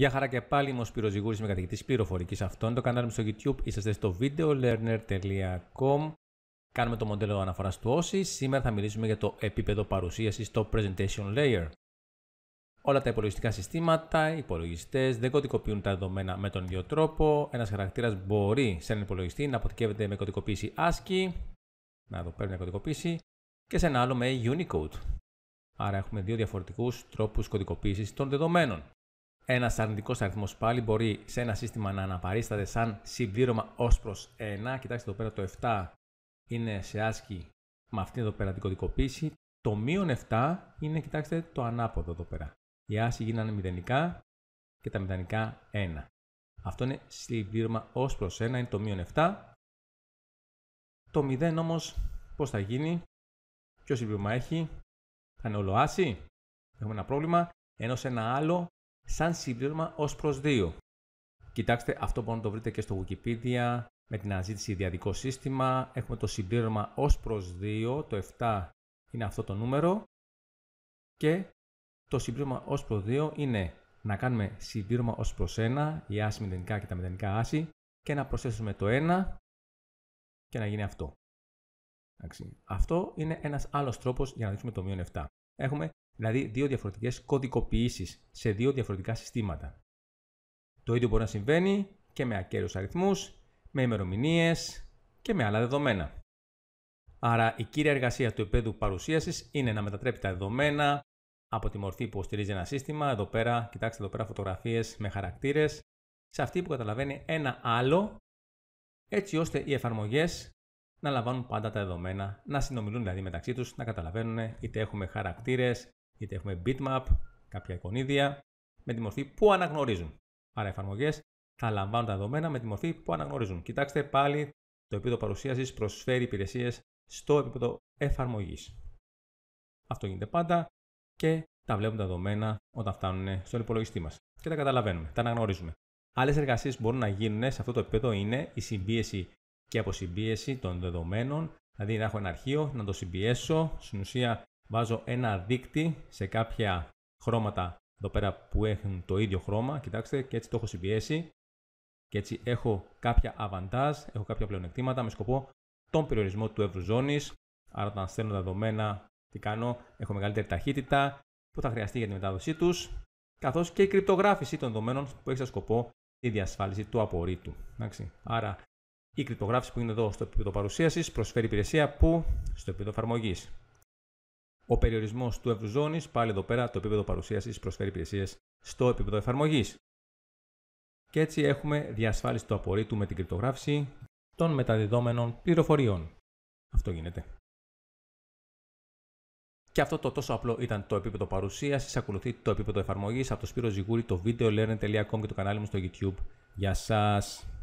Γεια χαρά και πάλι, είμαι ο Σπύρος Ζιγούρης, είμαι καθηγητής πληροφορικής αυτών. Το κανάλι μου στο YouTube είσαστε στο videolearner.com. Κάνουμε το μοντέλο αναφοράς του OSI, Σήμερα θα μιλήσουμε για το επίπεδο παρουσίασης στο Presentation Layer. Όλα τα υπολογιστικά συστήματα, οι υπολογιστές δεν κωδικοποιούν τα δεδομένα με τον ίδιο τρόπο. Ένας χαρακτήρας μπορεί σε έναν υπολογιστή να αποθηκεύεται με κωδικοποίηση ASCII, να το παίρνει να κωδικοποίηση. και σε ένα άλλο με Unicode. Άρα έχουμε δύο διαφορετικούς τρόπους κωδικοποίησης των δεδομένων. Ένας αρνητικός αριθμός πάλι μπορεί σε ένα σύστημα να αναπαρίσταται σαν συμπλήρωμα ως προς 1. Κοιτάξτε εδώ πέρα το 7 είναι σε άσκη με αυτήν εδώ πέρα την κωδικοποίηση. Το μείον 7 είναι, κοιτάξτε, το ανάποδο εδώ πέρα. Οι άσοι γίνανε μηδενικά και τα μηδενικά 1. Αυτό είναι συμπλήρωμα ως προς 1, είναι το μείον 7. Το 0 όμως πώς θα γίνει, ποιο συμπλήρωμα έχει, θα είναι όλο άση, έχουμε ένα πρόβλημα. Ενώ σε ένα άλλο σαν συμπλήρωμα ως προς 2. Κοιτάξτε, αυτό μπορείτε να το βρείτε και στο Wikipedia με την αναζήτηση διαδικό σύστημα. Έχουμε το συμπλήρωμα ως προς 2, το 7 είναι αυτό το νούμερο και το συμπλήρωμα ως προς 2 είναι να κάνουμε συμπλήρωμα ως προς 1, η άση μηδενικά και τα μηδενικά άση και να προσθέσουμε το 1 και να γίνει αυτό. Αυτό είναι ένας άλλος τρόπος για να δείξουμε το μείον 7. Έχουμε Δηλαδή δύο διαφορετικές κωδικοποιήσεις σε δύο διαφορετικά συστήματα. Το ίδιο μπορεί να συμβαίνει και με ακέραιους αριθμούς, με ημερομηνίες και με άλλα δεδομένα. Άρα η κύρια εργασία του επίπεδου παρουσίασης είναι να μετατρέπει τα δεδομένα από τη μορφή που στηρίζει ένα σύστημα, εδώ πέρα, κοιτάξτε εδώ πέρα φωτογραφίες με χαρακτήρες, σε αυτή που καταλαβαίνει ένα άλλο, έτσι ώστε οι εφαρμογές να λαμβάνουν πάντα τα δεδομένα, να συνομιλούν δηλαδή μεταξύ τους, να καταλαβαίνουν είτε έχουμε χαρακτήρες, γιατί έχουμε bitmap, κάποια εικονίδια, με τη μορφή που αναγνωρίζουν. Άρα οι εφαρμογές θα λαμβάνουν τα δεδομένα με τη μορφή που αναγνωρίζουν. Κοιτάξτε πάλι το επίπεδο παρουσίασης προσφέρει υπηρεσίες στο επίπεδο εφαρμογής. Αυτό γίνεται πάντα και τα βλέπουμε τα δεδομένα όταν φτάνουν στον υπολογιστή μας. Και τα καταλαβαίνουμε, τα αναγνωρίζουμε. Άλλες εργασίες που μπορούν να γίνουν σε αυτό το επίπεδο είναι η συμπίεση και αποσυμπίεση των δεδομένων. Δηλαδή, να έχω ένα αρχείο, να το συμπιέσω, στην ουσία βάζω ένα δίκτυ σε κάποια χρώματα εδώ πέρα που έχουν το ίδιο χρώμα, κοιτάξτε και έτσι το έχω συμπιέσει και έτσι έχω κάποια αβαντάζ, έχω κάποια πλεονεκτήματα με σκοπό τον περιορισμό του ζώνη. άρα όταν στέλνω τα δεδομένα τι κάνω, έχω μεγαλύτερη ταχύτητα που θα χρειαστεί για τη μετάδοσή τους, καθώς και η κρυπτογράφηση των δεδομένων που έχει σαν σκοπό τη διασφάλιση του απορρίτου. Άρα η κρυπτογράφηση που είναι εδώ στο επίπεδο παρουσίασης προσφέρει υπηρεσία που στο επίπεδο εφαρμογής. Ο περιορισμός του Ευρωζώνης, πάλι εδώ πέρα, το επίπεδο παρουσίασης προσφέρει υπηρεσίες στο επίπεδο εφαρμογής. Και έτσι έχουμε διασφάλιση του απορρίτου με την κρυπτογράφηση των μεταδεδομένων πληροφοριών. Αυτό γίνεται. Και αυτό το τόσο απλό ήταν το επίπεδο παρουσίασης. Ακολουθεί το επίπεδο εφαρμογής από το Σπύρο Ζιγούρι, το videolearn.com και το κανάλι μου στο YouTube. Γεια σας!